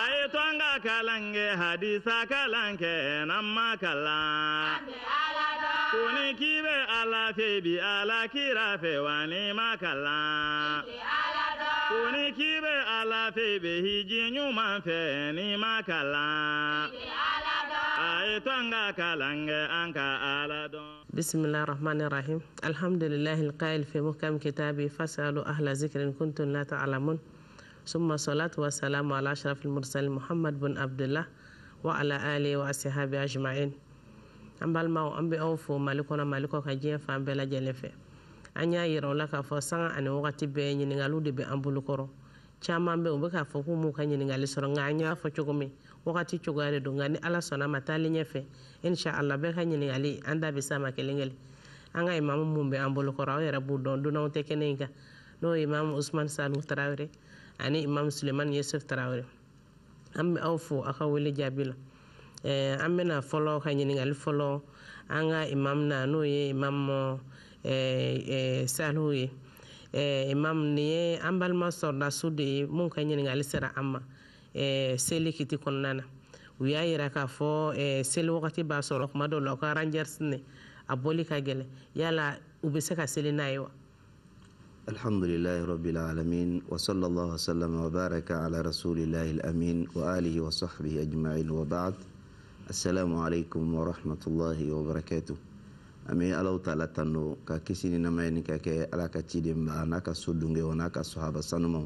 ayi tonga kalange hadisa kalanke namma kalan kuni kibe ala fe bi ala kira fe wani ma kalan kuni kibe ala fe be hiji ɲuman fɛ ni ma kalan ayi tonga kalange an ka ala dɔn بسم الله الرحمن الرحيم الحمد لله القائل في محكم كتابه فاسألوا أهل ذكر إن كنتم لا تعلمون summa salatu wassalamu ala ashrafil mursalin muhammad bun abdullah wa ala alihi wa ashabi ajmain an balimaw an bɛ aw fo mali kɔnɔ mali kɔ ka diɲɛ fan bɛɛ lajɛlen fɛ an y'a yira la k'a fɔ sanga ani wagati bɛɛ ɲininkaliw de bɛ an bolokɔrɔ caman bɛ u bɛ k'a fɔ k'u m'u ka ɲininkali sɔrɔ nka an y'a fɔ cogo min wagati cogoya de don nka ni ala sɔnna ma taali ɲɛfɛ insha allah bɛɛ ka ɲininkali an da bɛ s'a kelen kelen an ka imamu mun bɛ an bolokɔrɔ aw yɛrɛ b'u dɔn dunanw tɛ kɛnɛ in kan n'o imamu usman salihu tarawele ani imam suleman yusuf tarawele an bɛ aw fo aw ka wele jaabi la eh, an bɛna fɔlɔ ka ɲininkali fɔlɔ an ka imam na n'o ye imam eh, eh, salihu ye eh, imam nin ye an balima sɔrɔdasu de ye mun ka ɲininkali sera an ma eh, seli kiti kɔnɔna na u y'a yira k'a fɔ eh, seli wagati b'a sɔrɔ kuma dɔ la u ka rangers ne a bɔli ka gɛlɛ yala u bɛ se ka seli n'a ye wa Alhamdulillahi rabbil alamin wa sallallahu wasalama wabaraka ala rasulillahi alamin wa alihi wa sahbihi ajmain wa ba'd. Assalamu alaikum wa rahmatullahi wa barakatuh. An bɛ Alahu taala tanu ka kisi ni nɛɛma ni ka kɛ Ala ka ciden ma n'a ka so dunkew n'a ka sahaba sanumaw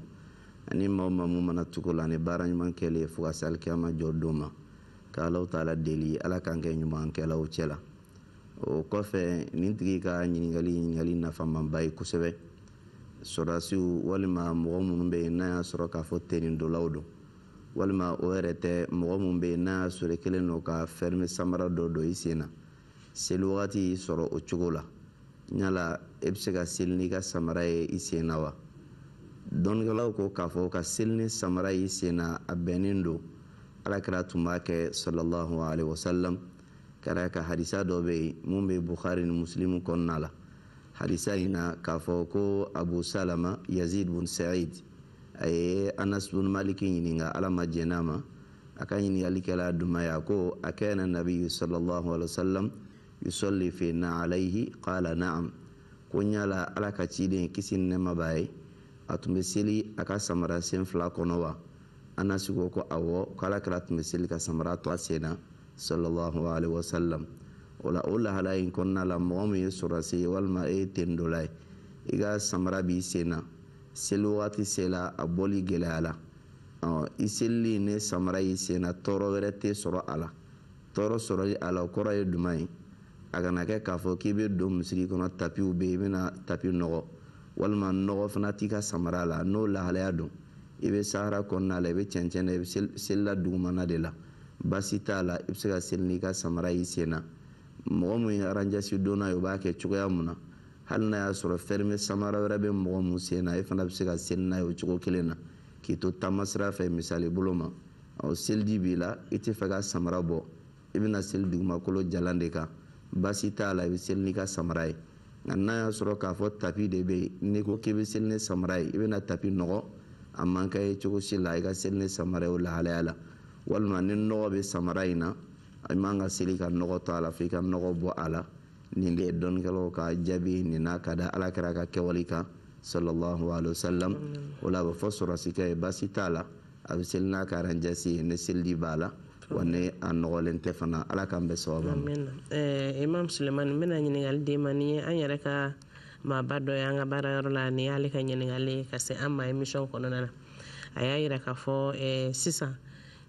ani maa o maa mun mana tugu o la ani baara ɲuman kɛlen fo ka se alikiyama sɔrɔdasiw walima mɔgɔ minnu bɛ yen n'a y'a sɔrɔ k'a fɔ tenidolaw don walima o yɛrɛ tɛ mɔgɔ minnu bɛ yen n'a y'a sɔrɔ i kɛlen don ka fɛrime samara dɔ don i sen na seli wagati sɔrɔ o cogo la yala e bɛ se ka seli n'i ka samara ye i sen na wa dɔnnikɛlaw ko k'a fɔ ka seli ni samara y'i sen na a bɛnnen don alakira tun b'a kɛ sɔlɔlahu alaihi wasalam ka d'a kan hadisa dɔ bɛ yen mun bɛ bukari ni muslimu kɔnɔna la hadisahina k'a fɔ ko abu salama yazid bun said a eh, ye anas bun maliki ɲininga ala ma jɛn'a ma a ka ɲiningali kɛla dumaya ko a kana nabiyu sallallahu alaihi wasallam yusalli fi na alayhi qala na'am ko ɲala ala ka ciden kisi ni nɛma b'a a tun be seli a ka samara sen fila kɔnɔ wa anasi ko ko awɔ ko ala kɛra tun be seli ka samara to a sen na sallallahu alaihi wasallam o la o lahala in kɔnɔna la mɔgɔ min ye sɔrɔse walima e ye ten dola ye i ka samara b'i sen na seli wagati se a bɔli gɛlɛya la i selili ne samara y'i sen na tɔɔrɔ wɛrɛ tɛ sɔrɔ a la tɔɔrɔ sɔrɔli a la o kɔrɔ ye duman ye a kana kɛ k'a fɔ k'i bɛ don misiri kɔnɔ tapiw bɛ yen i bɛna tapi nɔgɔ walima nɔgɔ fana t'i ka samara la n'o lahalaya don i bɛ sahara kɔnɔna la i bɛ cɛncɛn na i bɛ selila dugumana de la baasi t'a la i bɛ se ka seli n'i ka samara y'i sen na mɔgɔ mu aranjasi donna ye o b'a kɛ cogoya mun na hali n'a y'a sɔrɔ fɛrime samara wɛrɛ bɛ mɔgɔ mun sen na e fana bɛ se ka seli n'a ye o cogo kelen na k'i to taama sira fɛ misali bolo ma ɔ seliji b'i la i tɛ fɛ ka samara bɔ i bɛna seli dugumakolo jalan de kan basi t'a la i bɛ seli n'i ka samara ye nka n'a y'a sɔrɔ k'a fɔ tapi de bɛ n'i ko k'i bɛ seli ni samara ye i bɛna tapi nɔgɔ a man ka ye cogo si la i ka seli ni samara ye o lahalaya la walima ni nɔgɔ bɛ samara in na i man ka seli ka nɔgɔ to a la f'i ka nɔgɔ bɔ a la nin de ye dɔnnikɛlaw ka jaabi nin n'a ka da alakira ka kɛwale kan sallallahu alaihi wasallam o la a bɛ fɔ sɔrɔsikɛ ye baasi t'a la a bɛ seli n'a ka aranjasi ye ni selidi b'a la wa ni a nɔgɔlen tɛ fana ala k'an bɛ sababa ma. imam sulemani n bɛna ɲininkali d'e ma ni ye an yɛrɛ ka maaba dɔ ye an ka baarayɔrɔ la nin y'ale ka ɲininkali ye ka se an ma émission kɔnɔna na a y'a yira k'a fɔ eh, sisan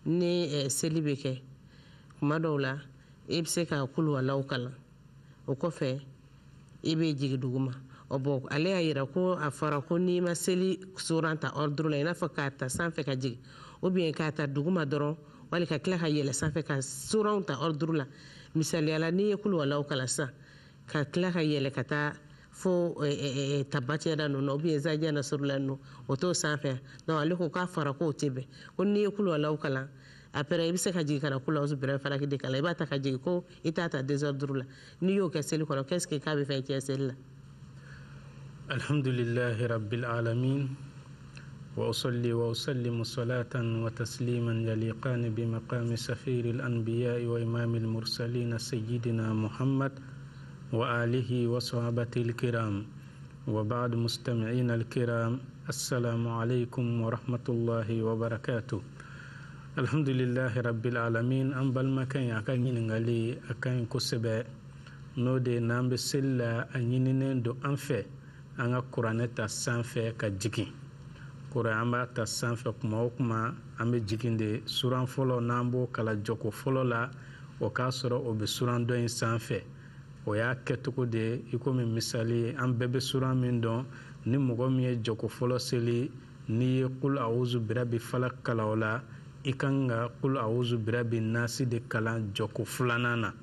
ni eh, seli bɛ kɛ kuma dɔw la i bɛ se ka kuluwalaw kalan o kɔfɛ i bɛ jigi ma o bɔn ale y'a yira ko a fɔra ko n'i ma seli soran ta ordre la i n'a fɔ k'a ta sanfɛ ka jigin oubien k'a ta dugu ma dɔrɔn wali ka tila ka yɛlɛ sanfɛ ka soranw ta ordre la misaliya la n'i ye kuluwalaw kalan sisan ka tila ka yɛlɛ ka taa fo eh, eh, tabatiya ninnu ou bien zajiya nasurula ninnu o t'o sanfɛ donc ale ko k'a fɔra k'o tɛ bɛn ko n'i ye kuluwalaw kalan après i be se ka jigi kana kula osbira falakide kala i b'a ta ka jigi ko i t'a ta désheure duru la n'i y'o kɛ seli kɔnɔ qu'est ce que k'a be fɛ cɛ seli la alhamdulilahi rabilalamin وأصلي وأسلم صلاة وتسليما يليقان بمقام سفير الأنبياء وإمام المرسلين سيدنا محمد وآله وصحابته الكرام وبعد مستمعين الكرام السلام عليكم ورحمة الله وبركاته alhamdulillahi rabbil alamin an balima kan a ka ɲiningali a ka ɲi kosɛbɛ n'o de n'an be seli la a ɲininen don an fɛ an ka kuranɛ ta sanfɛ ka jigin kuran an b'a ta sanfɛ kuma o kuma an be jigin de suran fɔlɔ n'an b'o kala jɔko fɔlɔ la o k'a sɔrɔ o be suran dɔ ye sanfɛ o y'a kɛtogo de i komi misali ye an bɛɛ be suran min dɔn ni mɔgɔ min ye jɔko fɔlɔ seli n'i ye kul auzu birabi falak kalao la i kan ka kul auzu birabi nasi de kalan joko flana na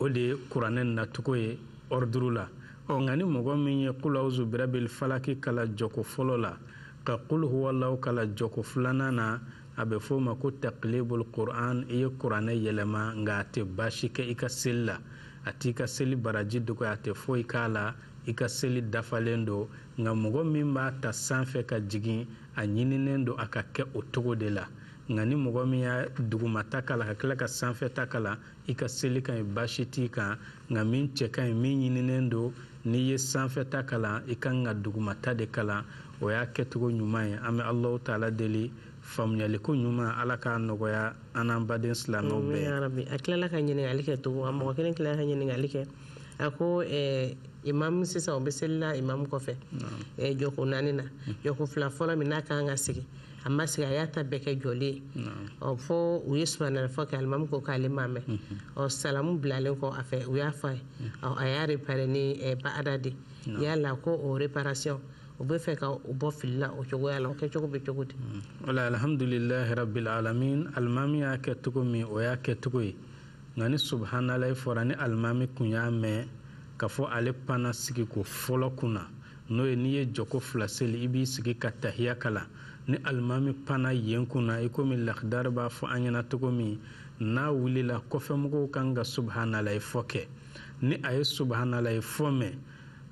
o de ye kuranɛ natogo ye ɔriduru la ɔ nka ni mɔgɔ min ye kul auzu birabi falaki kala joko fɔlɔ la ka kul huwalaw kala joko flana na a bɛ fɔ o ma ko taklibul kuran i ye kuranɛ yɛlɛma nka a tɛ baasi kɛ i ka seli la a t'i ka seli baraji dogoya a tɛ foyi k'a la i ka seli dafalen don nka mɔgɔ min b'a ta sanfɛ ka jigin a ɲininen don a ka kɛ o cogo de la nka ni mɔgɔ min y'a dugumata k'a ka tila ka sanfɛta k'a i ka seli ka ɲi baasi t'i kan nka min cɛ ka ɲi min ɲininen don n'i ye sanfɛta kalan i ka kan ka dugumata de kalan o y'a kɛcogo ɲuman ye an bɛ alaw taala deli faamuyaliko ɲuman ala k'a nɔgɔya an n'an baden silamɛw bɛɛ a tilala ka ɲininkali kɛ tugun a mɔgɔ kelen tilala ka ɲininkali kɛ a ko imam sisa eh, mhm. o bɛ seli imam kɔfɛ eh, jɔko naani na jɔko fila fɔlɔ min n'a kan ka sigi a ma sigi a y'a ta bɛɛ kɛ jɔli ye ɔ fo u ye sumanana fɔ kɛ alimamu ko k'ale ma mɛn ɔ salamu bilalen kɔ a fɛ u y'a fɔ mhm. a ye a y'a repare ni eh, baada de y'a la ko o reparation o be fɛ ka u bɔ fili o cogoya la mm. o kɛcogo be cogo di. wala alhamdulilahi rabil alamin alimami y'a kɛ cogo min o y'a kɛ cogo ye nka ni subahana fɔra ni alimami kun y'a mɛn k'a fɔ ale panna sigiko fɔlɔ kunna n'o ye n'i ye jɔko fila seli i b'i sigi ka tahiya kalan ni alimami panna yen kunna i komi lakidari b'a fɔ an ɲɛna cogo min n'a wulila kɔfɛmɔgɔw kan ka subahanalayɛ fɔ kɛ ni a ye subahanalayɛ fɔ mɛn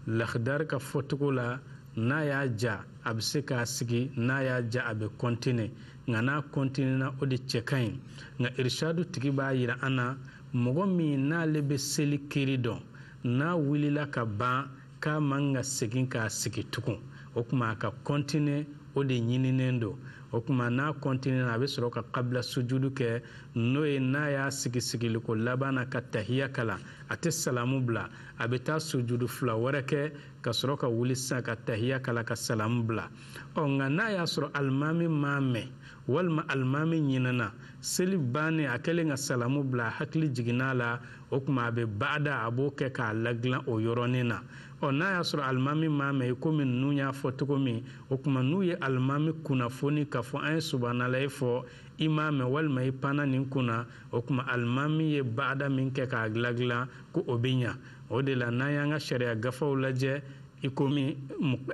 lakidari ka fɔcogo la n'a y'a ja a bɛ se k'a sigi n'a y'a ja a bɛ kɔntine nka n'a kɔntinena o de cɛ ka ɲi nka irishadu tigi b'a yira an na mɔgɔ min n'ale bɛ seli kiri dɔn n'a wulila ka ban k'a man ka segin k'a sigi tugun o kuma a ka kɔntine o de ɲininen do o kuma n'a kɔntine na a be sɔrɔ ka kabila sujudu kɛ n'o ye n'a y'a sigi sigiliko laban na ka tahiya kala a tɛ salamu bila a be taa sujudu fila wɛrɛ kɛ ka sɔrɔ ka wuli sisan ka tahiya kala ka salamu bila ɔ nka n'a y'a sɔrɔ alimami m'a mɛn walima alimami ɲinana seli bannen a kɛlen ka salamu bila hakili jiginna la o kuma a bɛ bada a b'o kɛ k'a lagilan o yɔrɔnin na ɔ n'a y'a sɔrɔ alimami m'a mɛn i komi ninnu y'a fɔ togo min o kuma n'u ye alimami kunnafoni k'a fɔ an ye subanalaye fɔ i m'a mɛn walima i panna nin kunna o kuma alimami ye bada min kɛ k'a lagilan ko o bɛ ɲa o de la n'an y'an ka sariya gafew lajɛ i komi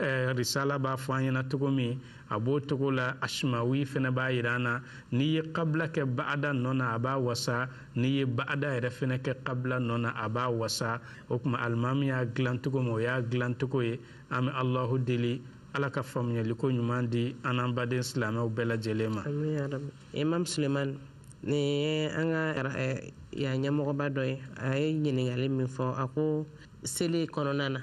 eh, risala b'a fɔ an ɲɛna cogo min a b'o cogo la ashmawi fɛnɛ b'a yira an na n'i ye kabila kɛ baada nɔ na a b'a wasa n'i ye baada yɛrɛ fɛnɛ kɛ kabila nɔ na a b'a wasa o kuma alimami y'a dilan cogo min o y'a dilan cogo ye an be allahu deli ala ka faamuyaliko ɲuman di an baden silamɛw bɛɛ lajɛlen ma imam suleman ni ye an ka ya ɲɛmɔgɔba dɔ ye a ye ɲininkali min fɔ a ko seli kɔnɔna na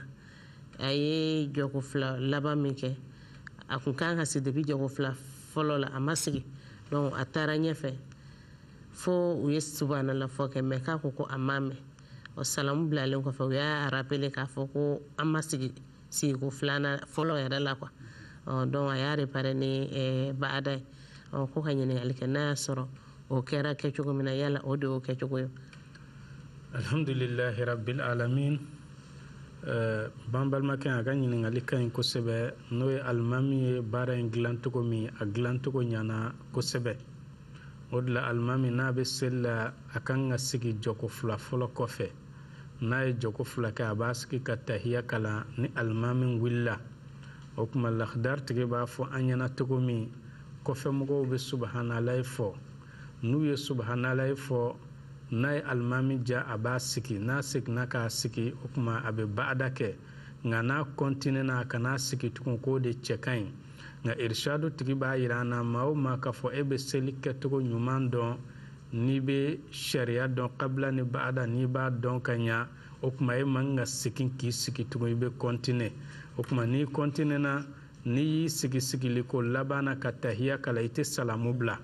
a ye jogo fila laban min kɛ a kun kan ka si depi jogo fila fɔlɔ la a ma sigi donc a taara ɲɛfɛ fo u ye subanala fɔ kɛ mɛ k'a ko ko a ma mɛn o salamu bilalen kɔfɛ u y'a rappele k'a fɔ ko an ma sigi sigiko filana fɔlɔ yɛrɛ la kua donc a y'a repare ni baada ye ko ka ɲiningalikɛ n'a y'a sɔrɔ o kɛra kɛcogo min na yala o de o kɛcogo ye alhamdulilahi rabilalamin Euh, ban balimakɛ a ka ɲiningali ka ɲi kosɛbɛ n'o ye alimami ye baara in dilancogo min a dilancogo ɲana kosɛbɛ o de la alimami n'a bɛ seli la a kan ka sigi jɔko fila fɔlɔ kɔfɛ n'a ye jɔko fila kɛ a b'a sigi ka tahiya kalan ni alimami wulila o kuma lahadar tigi b'a fɔ an ɲɛna cogo min kɔfɛ mɔgɔw bɛ subahanalayi fɔ n'u ye subahanalayi fɔ n'a ye alimami diya a b'a sigi n'a segina k'a sigi o kuma a bɛ baada kɛ nka n'a kɔntinena a kan'a sigi tugun k'o de cɛ ka ɲi nka irishadu tigi b'a yira an na maa o maa k'a fɔ e bɛ seli kɛcogo ɲuman dɔn n'i bɛ sariya dɔn kabila ni baada n'i b'a dɔn ka ɲa o kuma e man ka segin k'i sigi tugun i bɛ kɔntine o kuma n'i kɔntinena n'i y'i sigi sigiliko laban na ka tahiya kala i tɛ salamu bila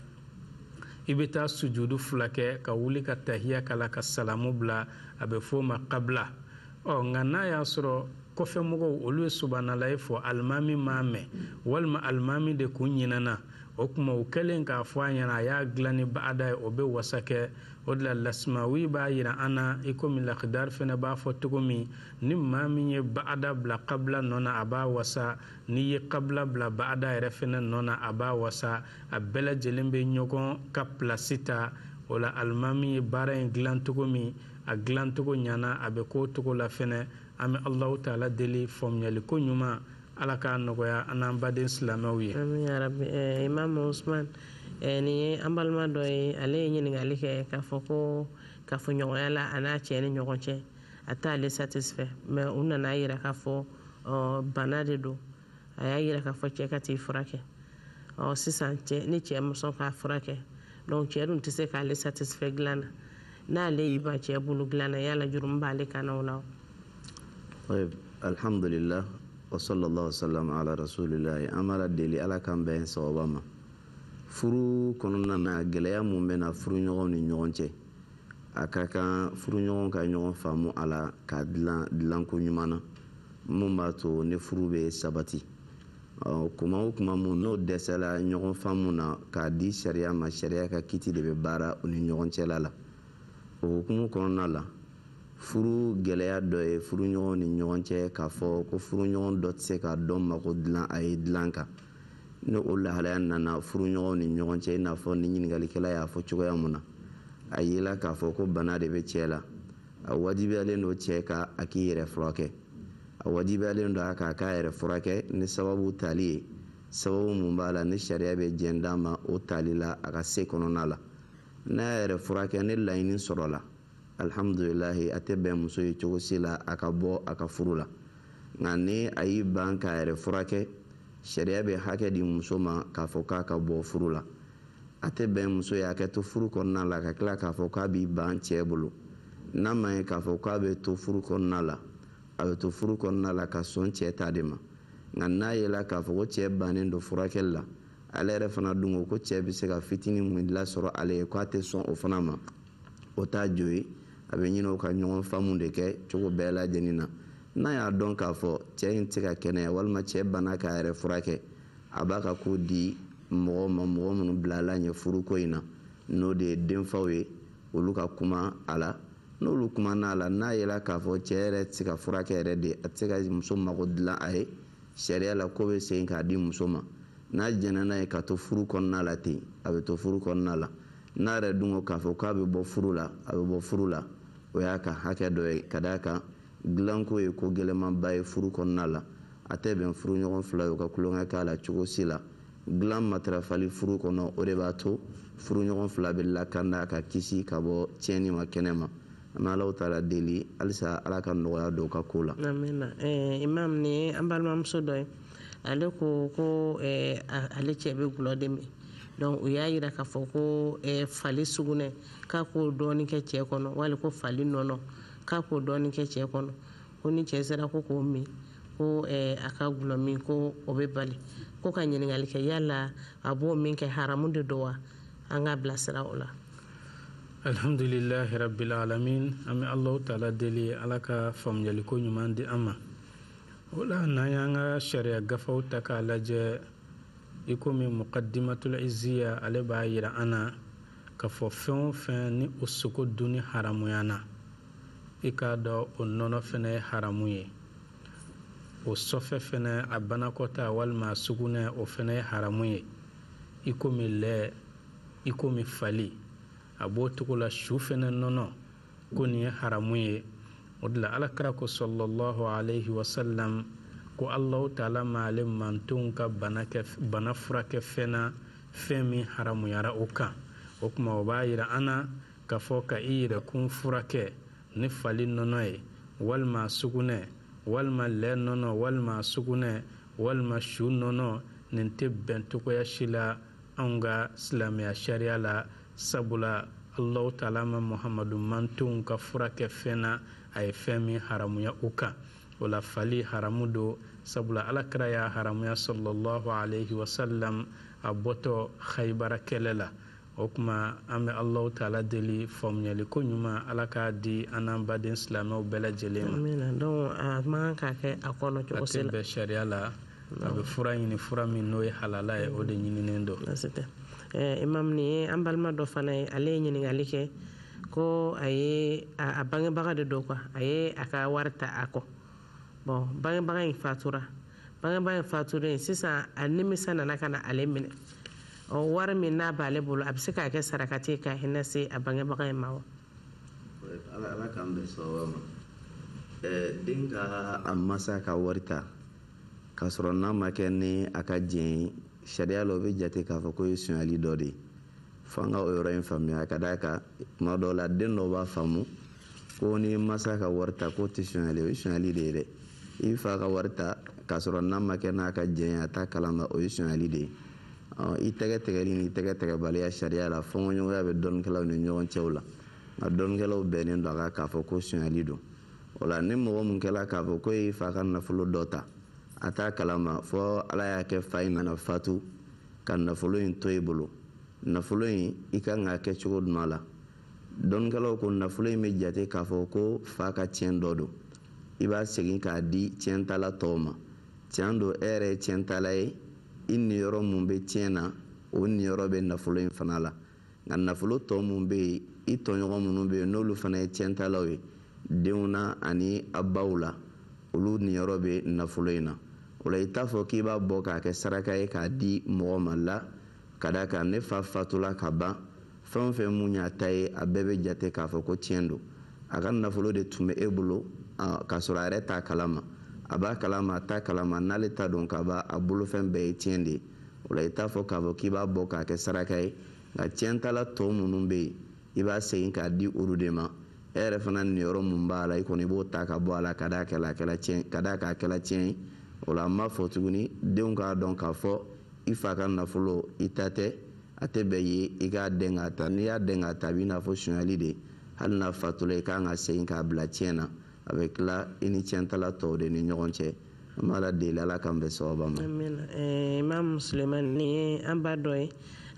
i bɛ taa sujudu fila kɛ ka wuli ka tahiya kala ka salamu bila a bɛ f'o ma kabila ɔ nka n'a y'a sɔrɔ kɔfɛmɔgɔw olu ye sobanalaye fɔ alimami m'a mɛn walima alimami de kun ɲinana o kuma o kɛlen k'a fɔ a ɲɛna a y'a dilan ni baada ye o bɛ wasa kɛ o de la lasimawi b'a yira an na i komi lakidari fana b'a fɔ cogo min ni maa min ye ba'ada bila kabila nɔ a b'a wasa n'i ye kabila bila ba'ada yɛrɛ fana nɔ a b'a wasa a bɛɛ be ɲɔgɔn ka pilasi ta o la alimami ye baara in dilan cogo min a dilancogo ɲana a bɛ k'o cogo la fɛnɛ an bɛ alahu taala deli faamuyaliko ɲuman ala k'a nɔgɔya an n'an baden silamɛw ye. ami usman ni ye an balima dɔ ye ale ye ɲiningali kɛ k'a fɔ ko kafoɲɔgɔnya la a n'a cɛ ni ɲɔgɔn cɛ a t'ale satisfɛ mɛ u nana yira k'a fɔ bana de don a y'a yira k'a fɔ cɛ ka t'i furakɛ sisan ni cɛ ma sɔn k'a furakɛ donc cɛ dun tɛ se k'ale satisfɛ dilan na n'ale y'i ban cɛ bolo dilan na yala jurumu b'ale kan na o la alhamdulilah wa sallallahu ala rasulilahi an b'a deli ala k'an bɛn sababa ma furu kɔnɔna na gɛlɛya mun bɛna furuɲɔgɔnw ni ɲɔgɔn cɛ a ka kan furuɲɔgɔn ka ɲɔgɔn faamu a la ka dilan dilanko ɲuman na mun b'a to ni furu bɛ sabati ɔ kuma o kuma mun n'o dɛsɛla ɲɔgɔn faamu na k'a di sariya ma sariya ka kiti de bɛ baara u ni ɲɔgɔn cɛla la o hukumu kɔnɔna la furu gɛlɛya dɔ ye furuɲɔgɔnw ni ɲɔgɔn cɛ k'a fɔ ko furuɲɔgɔn dɔ tɛ se ka dɔn mago dilan a ye dilan kan ni o lahalaya nana furuɲɔgɔnw ni ɲɔgɔn cɛ i n'a fɔ ni ɲiningalikɛla y'a fɔ cogoya mun na a yela k'a fɔ ko bana de bɛ cɛɛ la a wajibiyalen do cɛɛ ka a k'i yɛrɛ furakɛ a wajibiyalen do a k'a k'a yɛrɛ furakɛ ni sababu tali ye sababu mun b'a la ni sariya be jɛn ma o tali la a ka se kɔnɔna la n'a y'a yɛrɛ furakɛ ni laɲini sɔrɔ la alhamdulilahi a tɛ bɛn muso ye cogo si la a ka bɔ a ka furu la nka ni a y'i ban k'a yɛrɛ furakɛ sariya bɛ hakɛ di muso ma k'a fɔ k'a ka bɔ furu la a tɛ bɛn muso y'a kɛ to furu kɔnɔna la ka tila k'a fɔ k'a b'i ban cɛɛ bolo n'a ma ye k'a fɔ k'a bɛ to furu kɔnɔna la a bɛ to furu kɔnɔna la ka sɔn cɛɛ ta de ma nka n'a yela k'a fɔ ko cɛɛ bannen do furakɛli la ale yɛrɛ fana dungo ko cɛɛ be se ka fitini mun lasɔrɔ ale ye k'a tɛ sɔn o fana ma o t'a jo ye a bɛ ɲinɛ o ka ɲɔgɔn faamu de kɛ cogo bɛɛ lajɛnin na n'a y'a dɔn k'a fɔ cɛ in tɛ ka kɛnɛya walima cɛ bana k'a yɛrɛ furakɛ a b'a ka ko di mɔgɔ ma mɔgɔ minnu bilala ɲɛ furuko in na n'o de ye denfaw ye olu ka kuma a la n'olu kuma n'a la n'a yɛlɛ k'a fɔ cɛ yɛrɛ tɛ se ka furakɛ yɛrɛ de a tɛ se ka muso mago dilan a ye sariya la ko bɛ segin k'a di muso ma n'a jɛnɛna n'a ye ka to furu kɔnɔna la ten a bɛ to furu kɔnɔna la n'a yɛrɛ dun ko k'a fɔ k'a be bɔ furu la a be bɔ furu la o y'a ka hakɛ dɔ ye ka kan dilanko ye ko gɛlɛmanba ye furu kɔnna la a tɛ bɛn furuɲɔgɔn fila ka kulonkɛ k'a la cogo si la dilan matarafali furu kɔnɔ o de b'a to furuɲɔgɔn fila bɛ lakanda ka kisi ka bɔ tiɲɛni ma kɛnɛ ma an bɛ alaw deli halisa ala ka nɔgɔya dɔ ka koo la imam ni an balimamuso dɔ ye ale ko ko ale cɛ bɛ gulɔ de min donc o y'a yira k'a fɔ ko fali sugunɛ k'a k'o dɔɔni kɛ cɛ kɔnɔ wali ko fali nɔnɔ k'a k'o dɔɔni kɛ cɛ kɔnɔ ko ni cɛ sera ko k'o min ko eh, a ka gulɔ min ko o bɛ bali ko ka ɲininkali kɛ yala a b'o min kɛ haramu de don wa an k'a bilasira o la alhamdulilahi rabil alamin an bɛ alahu taala deli ala ka faamuyaliko ɲuman di an ma o la n'an y'an ka sariya gafew ta k'a lajɛ i komi muqaddimatul izziya ale b'a yira an na k'a fɔ fɛn o fɛn ni o sogo dunni haramuyana i k'a dɔ o nɔnɔ fɛnɛ ye haramu ye o sɔfɛ fɛnɛ a banakɔta walima sugunɛ o fɛnɛ ye haramu ye i komi lɛ i komi fali a b'o cogo la su fɛnɛ nɔnɔ ko nin ye haramu ye o de la alakira ko sɔlɔlɔhu alayhi wa ko alahu taala ma mantonw ka bana furakɛ fɛn fɛn min haramuyara o kan o tuma o b'a yira an na k'a fɔ ka i yɛrɛkun furakɛ ni fali nɔnɔ ye walima sugunɛ walima lɛ nɔnɔ walima sugunɛ walima su nɔnɔ nin tɛ bɛn togoya si la anw ka silamɛya sariya la sabula alahu taala ma muhamadu mantonw ka fura kɛ fɛn na a ye fɛn min haramuya u kan o la fali haramu do sabula ala kira y'a haramuya sɔlɔlɔhu alayhi wasalam a bɔtɔ hayibara kɛlɛ la o kuma an bɛ alaw taala deli faamuyali ko ɲuman ala k'a di an n'an baden silamɛw bɛɛ lajɛlen sariya la a bɛ fura ɲini fura min n'o ye halala ye o de ɲininen don imam ni ye an balima dɔ fana ye ale ye ɲiningali kɛ ko a ye a bangebaga de do kuwa a ye a ka wari ta a kɔ bɔn bangebaga yi fatura bangebaga yi faturen sisan a nimisa nana ka na ale minɛ wari min n'a b'ale bolo a bɛ se k'a kɛ sarakati ka hinɛ se a bangebaga in ma wa ala k'an bɛ sababa ma den ka a masa ka wari ta k'a sɔrɔ n'a ma kɛ ni a ka diɲɛ ye sariya la o bɛ jate k'a fɔ ko ye sonyali dɔ de ye an ka o yɔrɔ in faamuya ka d'a kan tuma dɔw la den dɔw b'a faamu ko ni masa ka wari ta k'o tɛ sonyali o ye sonyali de ye dɛ i fa ka wari ta k'a sɔrɔ n'a ma kɛ n'a ka diɲɛ ye a t'a kalama o ye sonyali de ye i tɛgɛ tigɛli ni tɛgɛ tigɛbaliya sariya la fɔnkɔɲɔgɔnya bɛ dɔnnikɛlaw ni ɲɔgɔn cɛw la nka dɔnnikɛlaw bɛnnen don a kan k'a fɔ ko sonyali don o la ni mɔgɔ min kɛla k'a fɔ ko y'i e fa ka nafolo dɔ ta a t'a kalama fɔ ala y'a kɛ fa in nana fatu ka nafolo in to i bolo nafolo in i ka kan k'a kɛ cogo duman la dɔnnikɛlaw ko nafolo in bɛ jate k'a fɔ ko fa ka tiɲɛ dɔ don i b'a segin k'a di tiɲɛtala tɔw ma tiɲɛ don e yɛrɛ ye tiɲɛtala ye i niyɔrɔ mun bɛ tiɲɛ na o niyɔrɔ bɛ nafolo in fana la nka nafolo tɔ mun bɛ yen i tɔɲɔgɔn minnu bɛ yen n'olu fana ye tiɲɛtalaw ye denw na ani a baw la olu niyɔrɔ bɛ nafolo in na o la i t'a fɔ k'i b'a bɔ k'a kɛ saraka ye k'a di mɔgɔ ma la ka d'a kan ne fa fatula ka ban fɛn o fɛn mun y'a ta ye a bɛɛ bɛ jate k'a fɔ ko tiɲɛ don a ka nafolo de tun bɛ e bolo k'a sɔrɔ a yɛrɛ t'a kalama a b'a kalama a t'a kalama n'ale ta dɔn k'a b'a a bolofɛn bɛɛ ye tiɲɛ de ye o la i t'a fɔ k'a fɔ k'i b'a bɔ k'a kɛ saraka ye nka tiɲɛtala tɔ minnu bɛ yen i b'a segin k'a di olu de ma e yɛrɛ fana niyɔrɔ min b'a la i kɔni i b'o ta ka bɔ a la ka d'a kɛla a kɛla tiɲɛ ka d'a k'a kɛla tiɲɛ ye o la n b'a fɔ tuguni denw k'a dɔn k'a fɔ i fa ka nafolo i ta tɛ a tɛ bɛn ye i k'a dɛn k'a ta n'i y'a dɛn k'a ta a b'i n'a fɔ sonyali de hali n'a fatɔla i kan ka segin k'a bila tiɲɛ na a bɛ tila i ni tiɲɛtala tɔw de ni ɲɔgɔn cɛ an b'a la deli ala k'an bɛn sababa ma. amina ɛɛ imam suleman nin ye an ba dɔ ye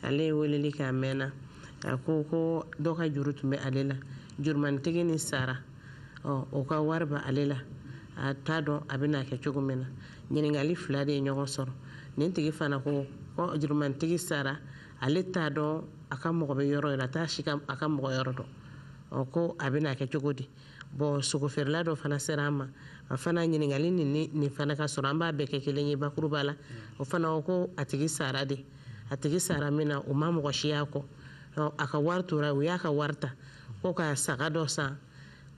ale ye weleli kɛ a mɛnna a ko ko dɔ ka juru tun bɛ ale la jurumanitigi ni sara ɔ o ka wari bɛ ale la a t'a dɔn a bɛna kɛ cogo min na ɲininkali fila de ye ɲɔgɔn sɔrɔ nin tigi fana ko ko jurumanitigi sara ale t'a dɔn a ka mɔgɔ bɛ yɔrɔ yɔrɔ a t'a si a ka mɔgɔ yɔrɔ dɔn ɔ oh, ko a bɛna kɛ cogo di sogo feerela dɔ fana sera an ma a fana ɲiningali ni nin fana ka sɔrɔ an b'a bɛɛ kɛ kelen ye bakuruba la o fana o ko a tigi sara de a tigi sara min na o ma mɔgɔ si y'a kɔ a ka wari tora o y'a ka wari ta ko ka saga dɔ san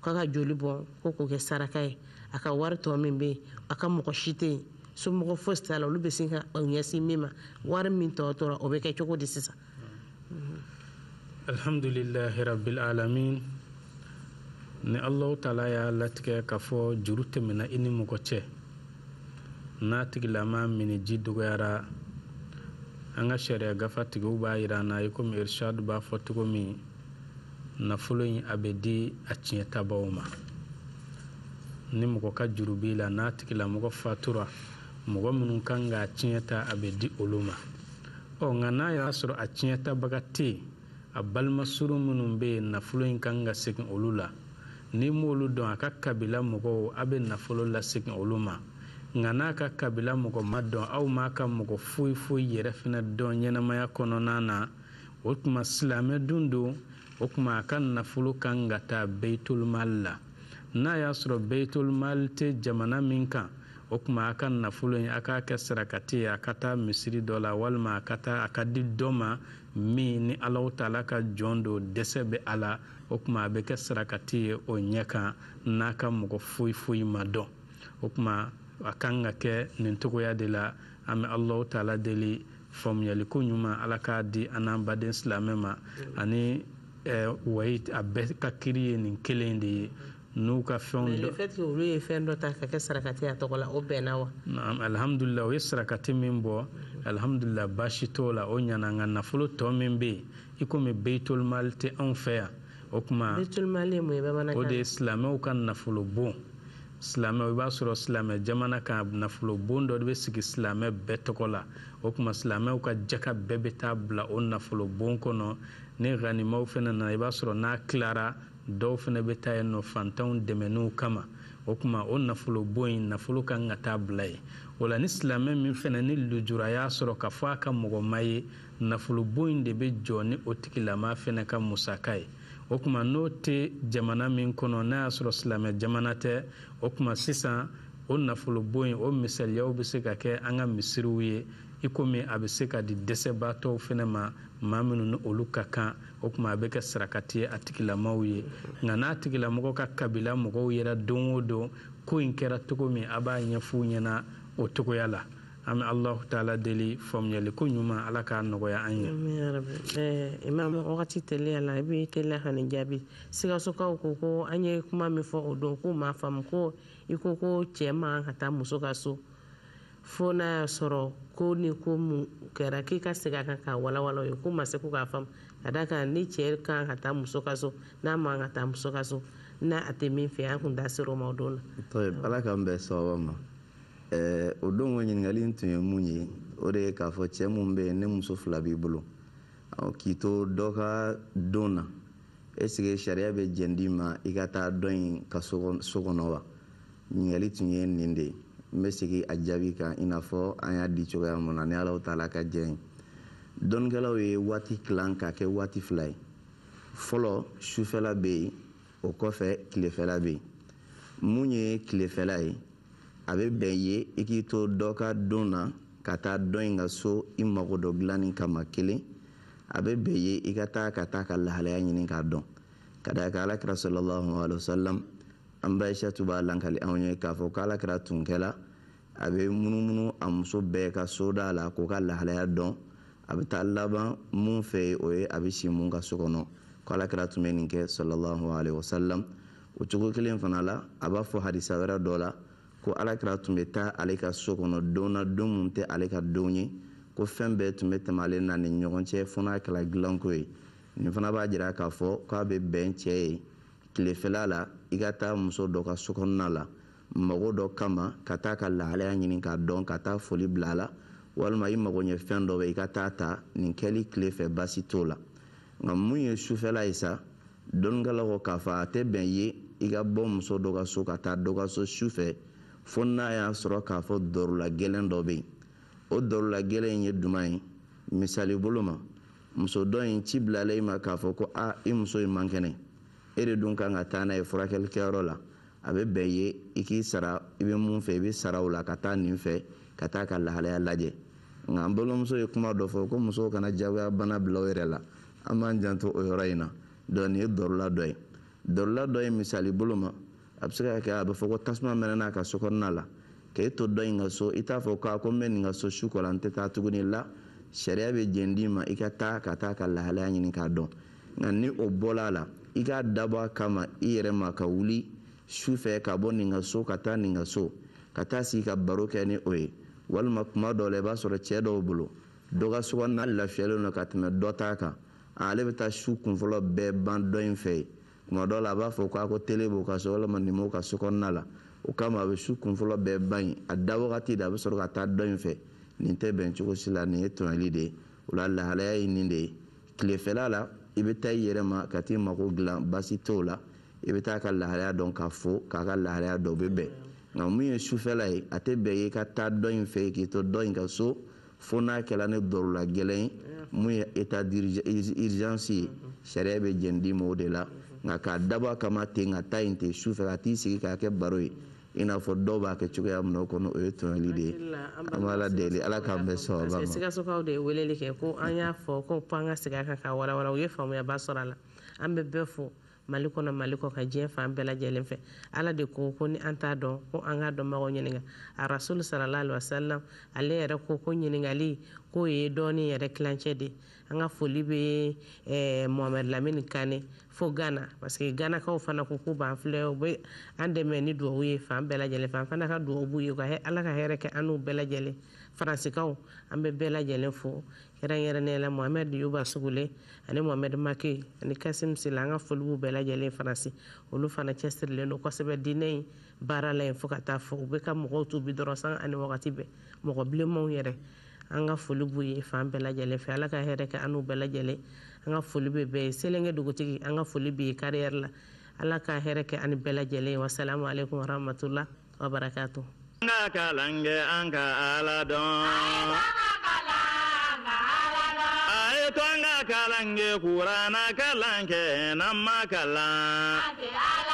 k'a ka joli bɔn ko k'o kɛ saraka ye a ka wari tɔ min bɛ yen a ka mɔgɔ si tɛ yen somɔgɔ fosi t'a la olu bɛ sin ka ɲɛsin min ma wari min tɔ tora o bɛ kɛ cogo di sisan. alhamdulilahi rabil alamin ni alaw tala y'a latigɛ k'a fɔ juru tɛmɛna i ni mɔgɔ cɛ n'a tigilama mini ji dɔgɔyara an ka sariya gafa tigiw b'a yira na i komi irishadu b'a fɔ cogo min nafolo in a bɛ di a tiɲɛ tabaw ma ni mɔgɔ ka juru b'i la n'a tigilamɔgɔ fatura mɔgɔ minnu kan k'a tiɲɛ ta a bɛ di olu ma ɔ nka n'a y'a sɔrɔ a tiɲɛ tabaga tɛ a balima minnu bɛ yen nafolo in kan ka segin olu la n'i m'olu dɔn a ka kabila mɔgɔw a be nafolo lasegin olu ma nga n'a ka kabila mɔgɔ ma dɔn aw m'a ka mɔgɔ foyi foyi yɛrɛ fɛnɛ dɔn ɲɛnamaya kɔnɔna na o tuma silamɛ dun don o tuma a ka nafolo kan ka taa beyitolmali la n'a y'a sɔrɔ beyitolmali tɛ jamana min kan o tuma a ka nafolo in a k'a kɛ sarakati ye a ka taa misiri dɔ la walima a ka taa a ka di dɔ ma min ni alaw ta ka jɔn don dɛsɛ be a la o kuma a bɛ kɛ sarakati ye o ɲɛ kan n'a ka mɔgɔ foyi foyi ma dɔn o kuma a kan ka kɛ nin togoya de la an bɛ alahu taala deli faamuyaliko ɲuman ala k'a di an n'an baden silamɛ ma ani ɛɛ eh, wayi a bɛɛ ka kiri ye nin kelen de ye n'u ka fɛnw dɔ fait que olu ye fɛn dɔ ta ka kɛ sarakati a tɔgɔ la o bɛnna wa alhamdulilah o ye sarakati min bɔ mhm. alhamdulilah baasi t'o la o ɲana nka nafolo tɔ min bɛ yen i komi beyitolmal tɛ anw fɛ yan o kuma o de ye silamɛw ka nafolo bon silamɛw i b'a sɔrɔ silamɛ jamana kan nafolo bon dɔ de bɛ sigi silamɛ bɛɛ tɔgɔ la o kuma silamɛw ka jaka bɛɛ bɛ taa bila o nafolo bon kɔnɔ ni ganimaw fana nana i b'a sɔrɔ n'a tilara dɔw fana bɛ taa yen nɔ fantanw dɛmɛniw kama o kuma o nafolo bon in nafolo kan ka taa bila yen o la ni silamɛ min fɛnɛ ni lujura y'a sɔrɔ ka fɔ a ka mɔgɔ ye nafolo bon in de bɛ jɔ ni o tigilama fana ka musaka ye o kuma n'o tɛ jamana min kɔnɔ n'a y'a sɔrɔ silamɛ jamana tɛ o kuma sisan o nafolobon in o misaliyaw bɛ se ka kɛ an ka misiriw ye i komi a bɛ se ka di dɛsɛbaatɔw fɛnɛ ma maa minnu ni olu ka kan o kuma a bɛ kɛ sarakati ye a tigilamaw ye nka n'a tigilamɔgɔ ka kabila mɔgɔw yɛrɛ don o don ko in kɛra cogo min a b'a ɲɛf'u ɲɛna o cogoya la an allahu taala deli faamuyali ko ɲuman ala k'a nɔgɔya an ye imam wagati teliya la i bɛ teliya ka jaabi sikasokaw ko ko an ye kuma min fɔ o don k'u m'a faamu ko i ko ko cɛ man ka taa muso ka so fo n'a y'a sɔrɔ ko ni ko mun kɛra k'i ka segin kan k'a walawala ye ko ma se ko k'a faamu ka da kan ni cɛ kan ka taa muso ka so n'a man ka taa muso ka so n'a a tɛ min fɛ an kun da ser'o ma o don na. ala k'an bɛn sababa ma. Eh, o don o ɲininkali tun ye mun ye o de ye k'a fɔ cɛ mun bɛ yen ne muso fila b'i bolo k'i to dɔ ka don na eseke sariya bɛ jɛndi ma i ka taa dɔ in ka so kɔnɔ wa ɲininkali tun ye nin de ye n bɛ segi a jaabi kan i n'a fɔ an y'a di cogoya mun na ni alaw ta la ka jɛ ye dɔnnikɛlaw ye waati kilan ka kɛ waati fila ye fɔlɔ sufɛla bɛ yen o kɔfɛ tilefɛla bɛ yen mun ye tilefɛla ye a bɛ bɛn ye i k'i to dɔ ka don na ka taa dɔ in ka so i mago dɔ dilanni kama kelen a bɛ bɛn ye i ka taa ka taa ka lahalaya ɲini k'a dɔn ka d'a kan alakira sɔlɔlɔhu alayhi wa salam an bɛ ayisatu b'a lankali anw ye k'a fɔ k'alakira tun kɛla a bɛ munumunu a muso bɛɛ ka soda la k'o ka lahalaya dɔn a bɛ taa laban mun fɛ o ye a bɛ si mun ka so kɔnɔ k'alakira tun bɛ nin kɛ sɔlɔlɔhu alayhi wa salam o cogo kelen fana la a b'a fɔ hadisa wɛrɛ dɔ la. ko alakira tun bɛ taa ale ka so kɔnɔ don na don min tɛ ale ka don ye ko fɛn bɛɛ tun bɛ tɛmɛ ale na ni ɲɔgɔn cɛ fo n'a kɛra dilanko ye nin fana b'a jira k'a fɔ k'a bɛ bɛn cɛ ye tilefɛla la i ka taa muso dɔ ka so kɔnɔna la mago dɔ kama ka taa ka lahalaya ɲini k'a dɔn ka taa foli bila a la walima i mago ɲɛ fɛn dɔ bɛ i ka taa ta nin kɛli tile fɛ baasi t'o la nka mun ye sufɛla ye sa dɔnnikɛlaw k'a fɔ a tɛ bɛn ye i ka bɔ muso dɔ ka so ka taa dɔ ka so su fɛ fo n'a y'a sɔrɔ k'a fɔ dɔrɔla gɛlɛn dɔ bɛ yen o dɔrɔla gɛlɛn in ye duman ye misali bolo ma muso dɔ in ci bilala i ma k'a fɔ ko a i muso in man kɛnɛ e de dun kan ka taa n'a ye furakɛlikɛyɔrɔ la a bɛ bɛn ye i k'i sara i bɛ mun fɛ i bɛ sara o la ka taa nin fɛ ka taa ka lahalaya lajɛ nka an balimamuso ye kuma dɔ fɔ ko musow kana jagoya bana bila o yɛrɛ la an b'an janto o yɔrɔ in na dɔn ye dɔrɔla dɔ ye dɔrɔla dɔ ye misali bolo ma a bɛ se ka kɛ a bɛ fɔ ko tasuma mɛnɛna a ka so la k'e to dɔ in ka so i t'a fɔ ko ko n bɛ nin ka so su kɔ n tɛ taa tuguni la sariya bɛ jɛn ma i ka taa ka taa ka lahalaya ɲini k'a dɔn nka ni o bɔla la i k'a dabɔ a kama i yɛrɛ ma ka wuli su fɛ ka bɔ nin ka so ka taa nin ka so ka taa sigi ka baro kɛ ni o ye walima kuma dɔ la i b'a sɔrɔ cɛ dɔw bolo dɔ ka sokɔnɔna lafiyalen don ka tɛmɛ dɔ t'a kan ale bɛ taa su kunfɔlɔ bɛɛ ban dɔ in fɛ yen kuma dɔ la a b'a fɔ k'a ko tele b'o ka so walima nin b'o ka so kɔnɔna la o kama a bɛ su kunfɔlɔ bɛɛ ban a da wagati de a bɛ sɔrɔ ka taa dɔ in fɛ nin tɛ bɛn cogo si la nin ye tɔɲɔli de ye o la lahalaya ye nin de ye tilefɛla la i bɛ taa i yɛrɛ ma ka t'i mago dilan basi t'o la i bɛ taa ka lahalaya dɔn ka fo k'a ka lahalaya dɔn o bɛ bɛn nka min ye sufɛla ye a tɛ bɛn i ka taa dɔ in fɛ k'i to dɔ in ka so fo n'a kɛla ne dɔrɔla gɛlɛn ye mun ye état d'urgence ye sariya bɛ jɛn d'i ma o de la. nka k'a dabɔ a kama ten ka taa yen ten sufɛ ka t'i sigi k'a kɛ baro ye i n'a fɔ dɔw b'a kɛ cogoya min na o kɔnɔ o ye tɔɲɔli de ye an b'a la deli ala k'an bɛɛ sababa ma sikasokaw de ye weleli kɛ ko an y'a fɔ ko an ka segin a kan ka warawara u ye faamuyaba sɔrɔ a la an bɛ bɛɛ fo mali kɔnɔ mali kɔ ka diɲɛ fan bɛɛ lajɛlen fɛ ala de ko ko ni an t'a dɔn ko an k'a dɔnbagaw ɲininka arasulu sarala ali wasalam ale yɛrɛ ko ko ɲininkali k'o ye dɔɔni yɛrɛ kilancɛ de an eh, ka foli bɛ eh, mohamɛd lamini kane fo gana parce que fana ko k'u b'an filɛ u bɛ an dɛmɛ ni duwawu ye fan bɛɛ lajɛlen fan fana ka duwawu b'u ye ka ala ka hɛrɛ kɛ an n'u bɛɛ faransikaw an bɛ bɛɛ fo kɛrɛnkɛrɛnnen mohamɛd yuba sugule ani mohamɛd make ani kasim sila an ka foli b'u bɛɛ faransi olu fana cɛsirilen don kosɛbɛ diinɛ baara la yen fo ka taa fɔ u bɛ ka mɔgɔw to dɔrɔn sanga ani wagati bɛɛ mɔgɔ bilenmanw yɛrɛ an ka foli b'u ye fan bɛɛ lajɛlen fɛ ala ka hɛrɛ kɛ an n'u bɛɛ lajɛlen an ka foli bɛ bɛɛ ye selenkɛ dugutigi an ka foli bɛ ye kariyɛri la ala ka hɛrɛ kɛ ani bɛɛ lajɛlen ye wasalamu aleykum waramatula wa barakatu an ka kalan kɛ an ka ala dɔn a ka kalan kɛ kuranna kalan kɛ n'an ma kalan